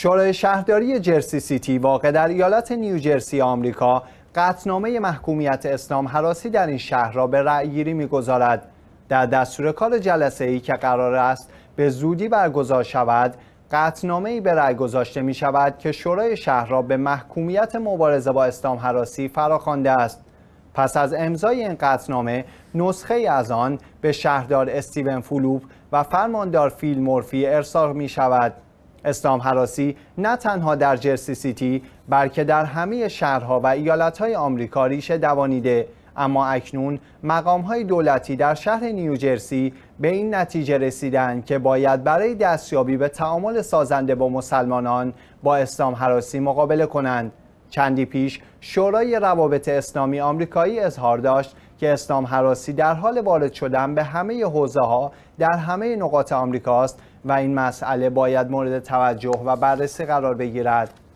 شورای شهرداری جرسی سیتی واقع در ایالت نیوجرسی آمریکا قطنامه محکومیت اسلام حراسی در این شهر را به می میگذارد در دستور کار جلسه ای که قرار است به زودی برگزار شود قطنامه ای به رأی گذاشته می شود که شورای شهر را به محکومیت مبارزه با اسلام حراسی فراخوانده است پس از امضای این قطنامه نسخه ای از آن به شهردار استیون فلوپ و فرماندار فیل مورفی ارسال می شود اسلام حراسی نه تنها در جرسی سیتی بلکه در همه شهرها و ایالتهای آمریکا ریشه دوانیده اما اکنون مقامهای دولتی در شهر نیوجرسی به این نتیجه رسیدن که باید برای دستیابی به تعامل سازنده با مسلمانان با اسلام حراسی مقابله کنند چندی پیش شورای روابط اسلامی آمریکایی اظهار داشت که اسلام حراسی در حال وارد شدن به همه حوزه ها در همه نقاط آمریکا است و این مسئله باید مورد توجه و بررسی قرار بگیرد.